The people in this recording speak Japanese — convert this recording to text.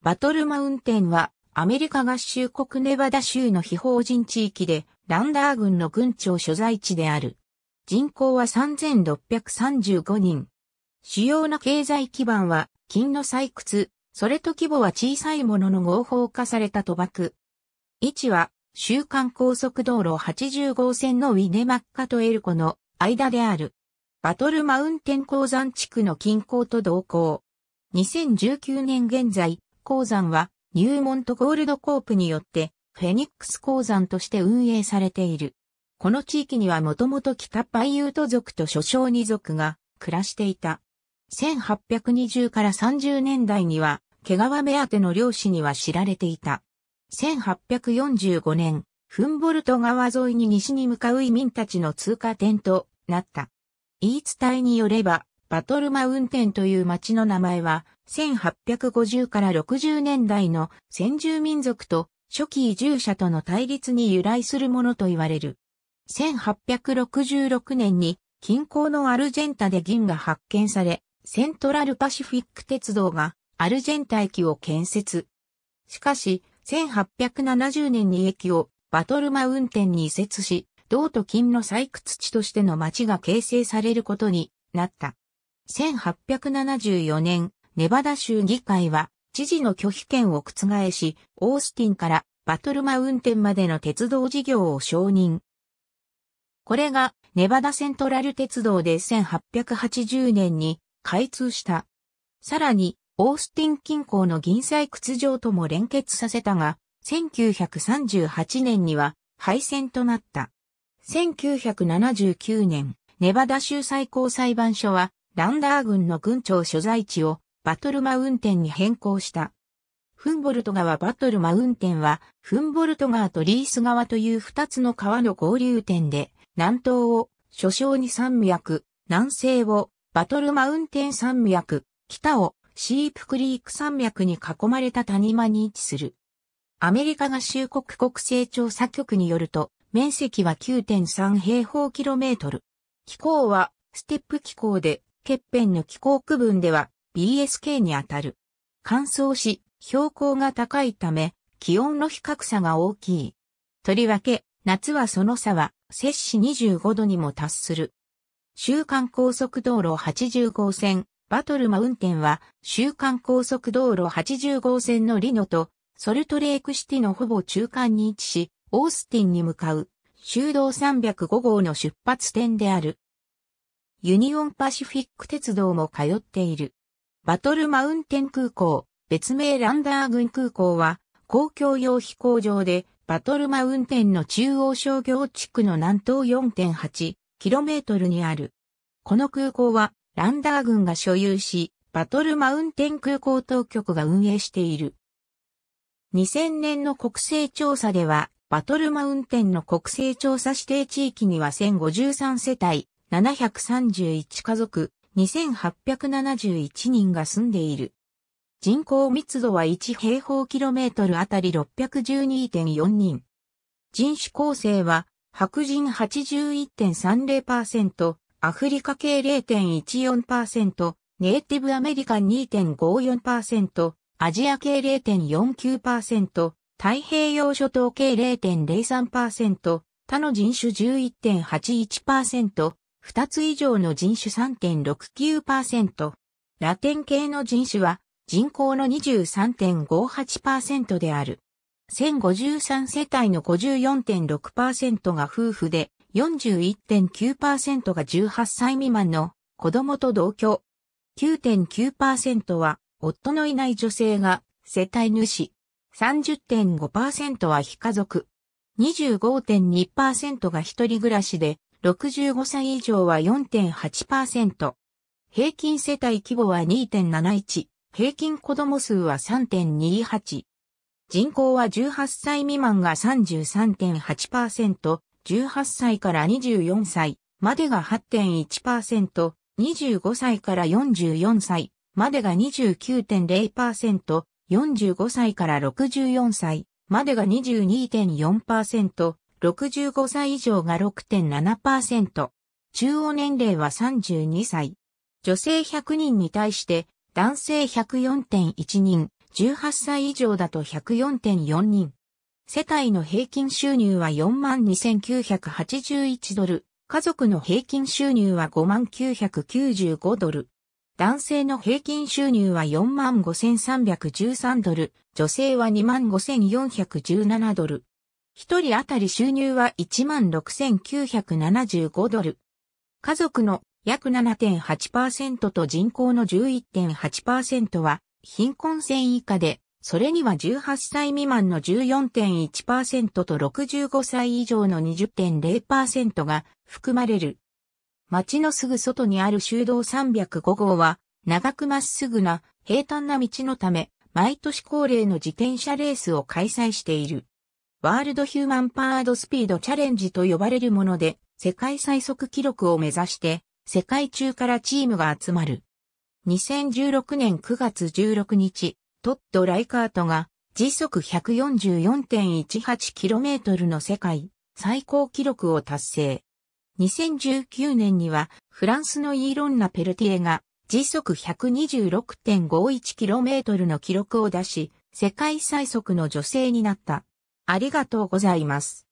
バトルマウンテンはアメリカ合衆国ネバダ州の非法人地域でランダー軍の軍庁所在地である。人口は3635人。主要な経済基盤は金の採掘、それと規模は小さいものの合法化された賭博。位置は週間高速道路80号線のウィネマッカとエルコの間である。バトルマウンテン鉱山地区の近郊と同行。2019年現在、鉱山はニューモントゴールドコープによってフェニックス鉱山として運営されている。この地域にはもともと北パイユート族と諸小二族が暮らしていた。1820から30年代には、毛皮目当ての漁師には知られていた。1845年、フンボルト川沿いに西に向かう移民たちの通過点となった。言い伝えによれば、バトルマウンテンという町の名前は、1850から60年代の先住民族と初期移住者との対立に由来するものと言われる。1866年に近郊のアルジェンタで銀が発見され、セントラルパシフィック鉄道がアルジェンタ駅を建設。しかし、1870年に駅をバトルマウンテンに移設し、銅と金の採掘地としての町が形成されることになった。1874年、ネバダ州議会は、知事の拒否権を覆し、オースティンからバトルマウンテンまでの鉄道事業を承認。これが、ネバダセントラル鉄道で1880年に開通した。さらに、オースティン近郊の銀採掘場とも連結させたが、1938年には廃線となった。1979年、ネバダ州最高裁判所はランダー軍の軍庁所在地をバトルマウンテンに変更した。フンボルト川バトルマウンテンは、フンボルト川とリース川という二つの川の合流点で、南東を所将に山脈、南西をバトルマウンテン山脈、北をシープクリーク山脈に囲まれた谷間に位置する。アメリカ合衆国国勢調査局によると、面積は9.3平方キロメートル。気候はステップ気候で欠片の気候区分では BSK にあたる。乾燥し、標高が高いため、気温の比較差が大きい。とりわけ、夏はその差は、摂氏25度にも達する。週間高速道路80号線、バトルマウンテンは、週間高速道路80号線のリノと、ソルトレークシティのほぼ中間に位置し、オースティンに向かう、修道305号の出発点である。ユニオンパシフィック鉄道も通っている。バトルマウンテン空港、別名ランダー軍空港は、公共用飛行場で、バトルマウンテンの中央商業地区の南東 4.8km にある。この空港は、ランダー軍が所有し、バトルマウンテン空港当局が運営している。2000年の国勢調査では、バトルマウンテンの国勢調査指定地域には1053世帯731家族、2871人が住んでいる。人口密度は1平方キロメートルあたり612.4人。人種構成は、白人81.30%、アフリカ系0.14%、ネイティブアメリカン2.54%、アジア系0.49%、太平洋諸島系0.03%、他の人種11.81%、2つ以上の人種3.69%。ラテン系の人種は人口の23.58%である。1053世帯の54.6%が夫婦で、41.9%が18歳未満の子供と同居。9.9%は夫のいない女性が世帯主。30.5%は非家族。25.2%が一人暮らしで、65歳以上は4.8%。平均世帯規模は2.71。平均子供数は3.28。人口は18歳未満が33.8%、18歳から24歳までが8.1%、25歳から44歳までが29.0%、45歳から64歳までが22.4%、65歳以上が6.7%、中央年齢は32歳。女性100人に対して男性104.1人、18歳以上だと104.4人。世帯の平均収入は42,981ドル、家族の平均収入は59,95ドル。男性の平均収入は45,313ドル、女性は25,417ドル。一人当たり収入は16,975ドル。家族の約7.8%と人口の11.8%は貧困線以下で、それには18歳未満の14.1%と65歳以上の20.0%が含まれる。町のすぐ外にある修道305号は、長くまっすぐな平坦な道のため、毎年恒例の自転車レースを開催している。ワールドヒューマンパワードスピードチャレンジと呼ばれるもので、世界最速記録を目指して、世界中からチームが集まる。2016年9月16日、トッド・ライカートが時速 144.18km の世界最高記録を達成。2019年にはフランスのイーロン・ナ・ペルティエが時速 126.51km の記録を出し、世界最速の女性になった。ありがとうございます。